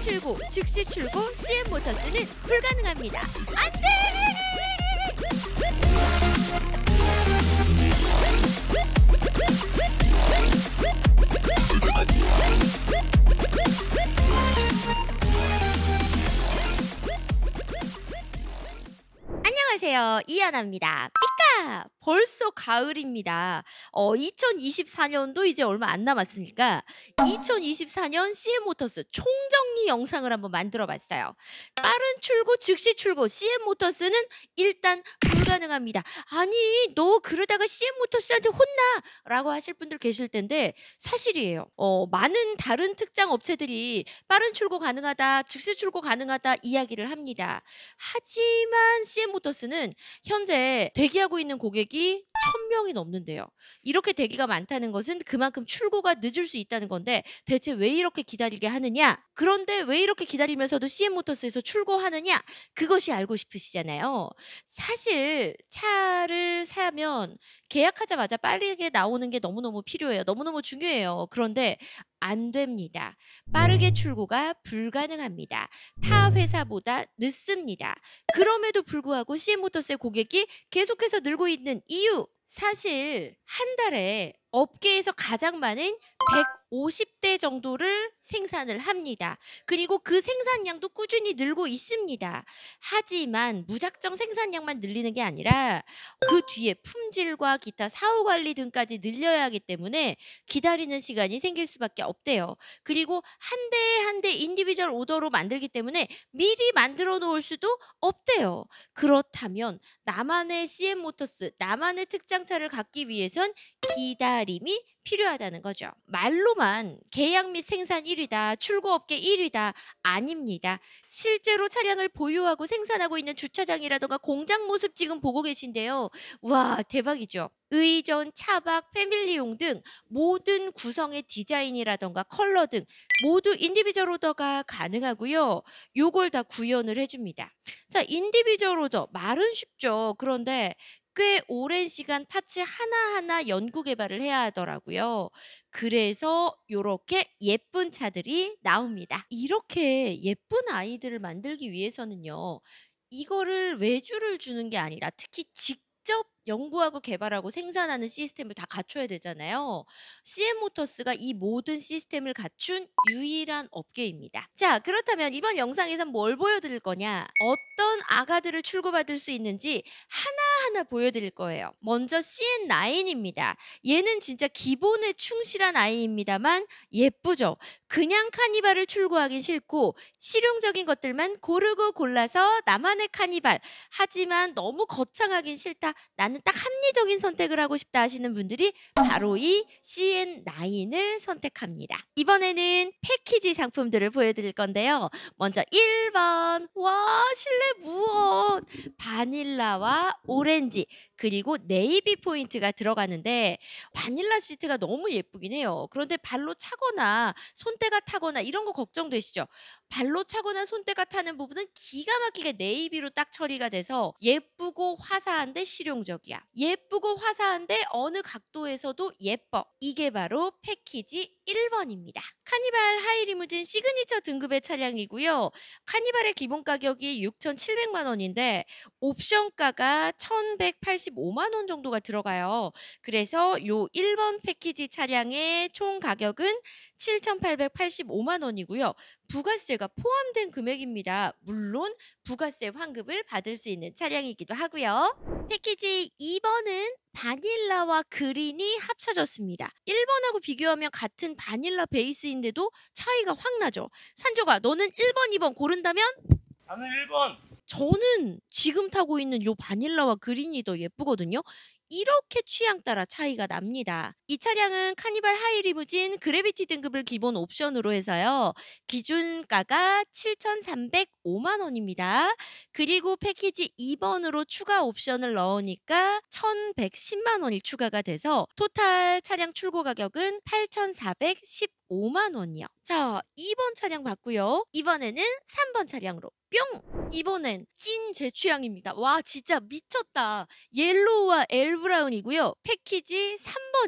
출고, 즉시 출고 CM 모터스는 불가능합니다. 안 돼! 안녕하세요. 이하나입니다. 삐까! 벌써 가을입니다. 어, 2024년도 이제 얼마 안 남았으니까 2024년 CM 모터스 총정리 영상을 한번 만들어 봤어요. 빠른 출고, 즉시 출고, CM 모터스는 일단 불가능합니다. 아니, 너 그러다가 CM 모터스한테 혼나! 라고 하실 분들 계실 텐데 사실이에요. 어, 많은 다른 특장 업체들이 빠른 출고 가능하다, 즉시 출고 가능하다 이야기를 합니다. 하지만 CM 모터스는 이유는 현재 대기하고 있는 고객이 천명이 넘는데요. 이렇게 대기가 많다는 것은 그만큼 출고가 늦을 수 있다는 건데 대체 왜 이렇게 기다리게 하느냐? 그런데 왜 이렇게 기다리면서도 CM 모터스에서 출고하느냐? 그것이 알고 싶으시잖아요. 사실 차를 사면 계약하자마자 빠르게 나오는 게 너무너무 필요해요. 너무너무 중요해요. 그런데 안 됩니다. 빠르게 네. 출고가 불가능합니다. 타 네. 회사보다 늦습니다. 그럼에도 불구하고 CM모터스의 고객이 계속해서 늘고 있는 이유 사실 한 달에 업계에서 가장 많은 150대 정도를 생산을 합니다. 그리고 그 생산량도 꾸준히 늘고 있습니다. 하지만 무작정 생산량만 늘리는 게 아니라 그 뒤에 품질과 기타 사후 관리 등까지 늘려야 하기 때문에 기다리는 시간이 생길 수밖에 없대요. 그리고 한 대에 한대인디비주 오더로 만들기 때문에 미리 만들어 놓을 수도 없대요. 그렇다면 나만의 CM 모터스, 나만의 특장차를 갖기 위해선 기다림이 필요하다는 거죠. 말로만 계약 및 생산 1위다, 출고업계 1위다 아닙니다. 실제로 차량을 보유하고 생산하고 있는 주차장이라든가 공장 모습 지금 보고 계신데요. 와 대박이죠. 의전, 차박, 패밀리용 등 모든 구성의 디자인이라던가 컬러 등 모두 인디비저 오더가 가능하고요. 요걸 다 구현을 해줍니다. 자, 인디비저 오더 말은 쉽죠. 그런데 꽤 오랜 시간 파츠 하나하나 연구 개발을 해야 하더라고요. 그래서 이렇게 예쁜 차들이 나옵니다. 이렇게 예쁜 아이들을 만들기 위해서는요. 이거를 외주를 주는 게 아니라 특히 직접 연구하고 개발하고 생산하는 시스템을 다 갖춰야 되잖아요. CM 모터스가 이 모든 시스템을 갖춘 유일한 업계입니다. 자, 그렇다면 이번 영상에선뭘 보여드릴 거냐? 어떤 아가들을 출고받을 수 있는지 하나하나 보여드릴 거예요. 먼저 CN9입니다. 얘는 진짜 기본에 충실한 아이입니다만 예쁘죠? 그냥 카니발을 출고하긴 싫고 실용적인 것들만 고르고 골라서 나만의 카니발 하지만 너무 거창하긴 싫다. 나는 저는 그 딱 합리적인 선택을 하고 싶다 하시는 분들이 바로 이 CN9을 선택합니다. 이번에는 패키지 상품들을 보여드릴 건데요. 먼저 1번 와 실내 무원 바닐라와 오렌지 그리고 네이비 포인트가 들어가는데 바닐라 시트가 너무 예쁘긴 해요. 그런데 발로 차거나 손때가 타거나 이런 거 걱정되시죠? 발로 차거나 손때가 타는 부분은 기가 막히게 네이비로 딱 처리가 돼서 예쁘고 화사한데 실용적이에요. 매력이야. 예쁘고 화사한데 어느 각도에서도 예뻐. 이게 바로 패키지 1번입니다. 카니발 하이리무진 시그니처 등급의 차량이고요. 카니발의 기본 가격이 6,700만 원인데 옵션가가 1,185만 원 정도가 들어가요. 그래서 요 1번 패키지 차량의 총 가격은 7,885만 원이고요. 부가세가 포함된 금액입니다. 물론 부가세 환급을 받을 수 있는 차량이기도 하고요. 패키지 2번은 바닐라와 그린이 합쳐졌습니다. 1번하고 비교하면 같은 바닐라 베이스인데도 차이가 확 나죠. 산조가 너는 1번, 2번 고른다면? 나는 1번! 저는 지금 타고 있는 요 바닐라와 그린이 더 예쁘거든요. 이렇게 취향 따라 차이가 납니다. 이 차량은 카니발 하이 리무진 그래비티 등급을 기본 옵션으로 해서요. 기준가가 7,305만 원입니다. 그리고 패키지 2번으로 추가 옵션을 넣으니까 1,110만 원이 추가가 돼서 토탈 차량 출고 가격은 8,415만 원이요. 자, 2번 차량 봤고요. 이번에는 3번 차량으로 뿅! 이번엔 찐 제 취향입니다. 와 진짜 미쳤다. 옐로우와 엘브 올브라운이고요. 패키지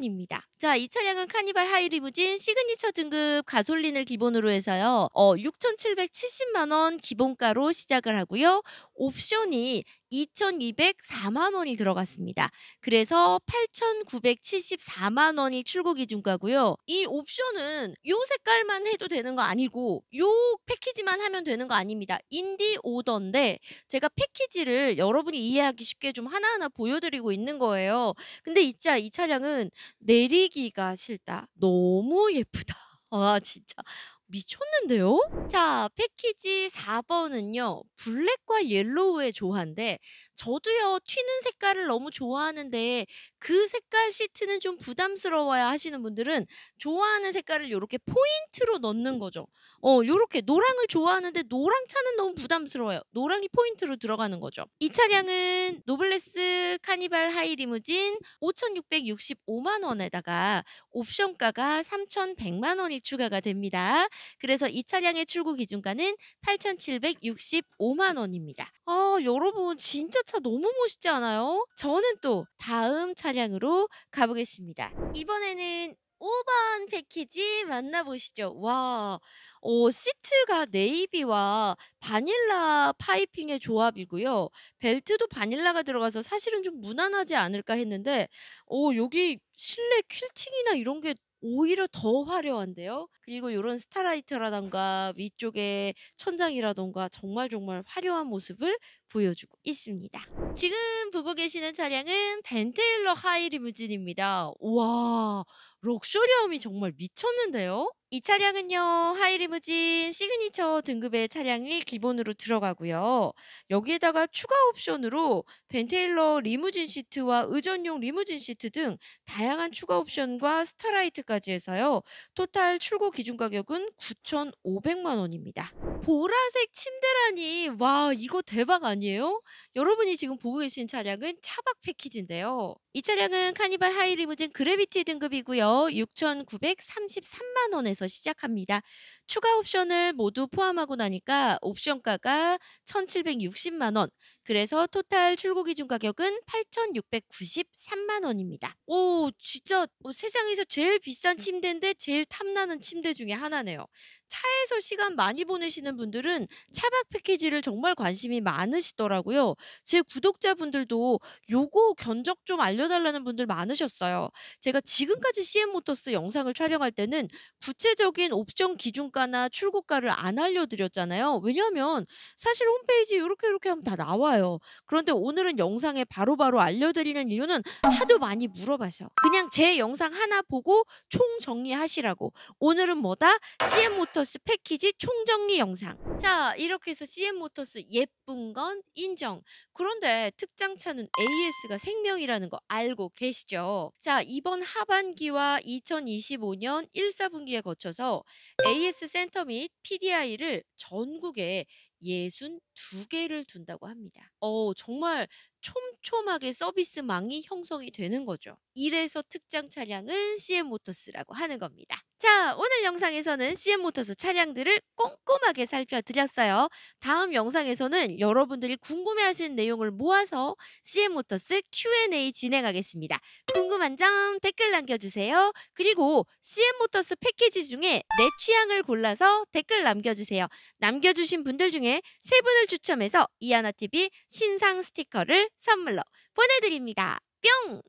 1번입니다. 자, 이 차량은 카니발 하이리무진 시그니처 등급 가솔린을 기본으로 해서요. 어, 6,770만 원 기본가로 시작을 하고요. 옵션이 2,204만 원이 들어갔습니다. 그래서 8,974만 원이 출고 기준가고요. 이 옵션은 이 색깔만 해도 되는 거 아니고 이 패키지만 하면 되는 거 아닙니다. 인디 오더인데 제가 패키지를 여러분이 이해하기 쉽게 좀 하나하나 보여드리고 있는 거예요. 근데 진짜 이 차량은 내리기가 싫다. 너무 예쁘다. 아 진짜. 미쳤는데요? 자, 패키지 4번은요, 블랙과 옐로우의 조화인데, 저도요, 튀는 색깔을 너무 좋아하는데, 그 색깔 시트는 좀 부담스러워야 하시는 분들은 좋아하는 색깔을 이렇게 포인트로 넣는 거죠. 어, 요렇게 노랑을 좋아하는데 노랑 차는 너무 부담스러워요. 노랑이 포인트로 들어가는 거죠. 이 차량은 노블레스 카니발 하이 리무진 5,665만 원에다가 옵션가가 3,100만 원이 추가가 됩니다. 그래서 이 차량의 출고 기준가는 8,765만 원입니다. 어, 여러분 진짜 차 너무 멋있지 않아요? 저는 또 다음 차량으로 가보겠습니다. 이번에는 5번 패키지 만나보시죠. 와, 어, 시트가 네이비와 바닐라 파이핑의 조합이고요. 벨트도 바닐라가 들어가서 사실은 좀 무난하지 않을까 했는데, 어, 여기 실내 퀼팅이나 이런 게 오히려 더 화려한데요. 그리고 이런 스타라이트라던가 위쪽에 천장이라던가 정말 정말 화려한 모습을 보여주고 있습니다. 지금 보고 계시는 차량은 벤테일러 하이리무진입니다. 와 럭셔리함이 정말 미쳤는데요. 이 차량은요, 하이리무진 시그니처 등급의 차량이 기본으로 들어가고요. 여기에다가 추가 옵션으로 벤테일러 리무진 시트와 의전용 리무진 시트 등 다양한 추가 옵션과 스타라이트까지 해서요. 토탈 출고 기준 가격은 9,500만 원입니다. 보라색 침대라니, 와, 이거 대박 아니에요? 여러분이 지금 보고 계신 차량은 차박 패키지인데요. 이 차량은 카니발 하이리무진 그래비티 등급이고요. 6,933만 원에서 올라서 시작합니다. 추가 옵션을 모두 포함하고 나니까 옵션가가 1,760만 원, 그래서 토탈 출고 기준 가격은 8,693만 원입니다. 오, 진짜 뭐 세상에서 제일 비싼 침대인데 제일 탐나는 침대 중에 하나네요. 차에서 시간 많이 보내시는 분들은 차박 패키지를 정말 관심이 많으시더라고요. 제 구독자분들도 요거 견적 좀 알려달라는 분들 많으셨어요. 제가 지금까지 CM모터스 영상을 촬영할 때는 구체적인 옵션 기준가나 출고가를 안 알려드렸잖아요. 왜냐하면 사실 홈페이지 이렇게 이렇게 하면 다 나와요. 몰라요. 그런데 오늘은 영상에 바로바로 바로 알려드리는 이유는 하도 많이 물어봐서 그냥 제 영상 하나 보고 총정리하시라고 오늘은 뭐다? CM모터스 패키지 총정리 영상 자 이렇게 해서 CM모터스 예쁜 건 인정 그런데 특장차는 AS가 생명이라는 거 알고 계시죠? 자 이번 하반기와 2025년 1, 4분기에 거쳐서 AS 센터 및 PDI를 전국에 예순 두 개를 둔다고 합니다. 어, 정말 촘촘하게 서비스망이 형성이 되는 거죠. 이래서 특장 차량은 CM 모터스라고 하는 겁니다. 자, 오늘 영상에서는 CM 모터스 차량들을 꼼꼼하게 살펴드렸어요. 다음 영상에서는 여러분들이 궁금해하시는 내용을 모아서 CM 모터스 Q&A 진행하겠습니다. 궁금한 점 댓글 남겨주세요. 그리고 CM 모터스 패키지 중에 내 취향을 골라서 댓글 남겨주세요. 남겨주신 분들 중에 세 분을 추첨해서 이하나 TV 신상 스티커를 선물로 보내드립니다. 뿅!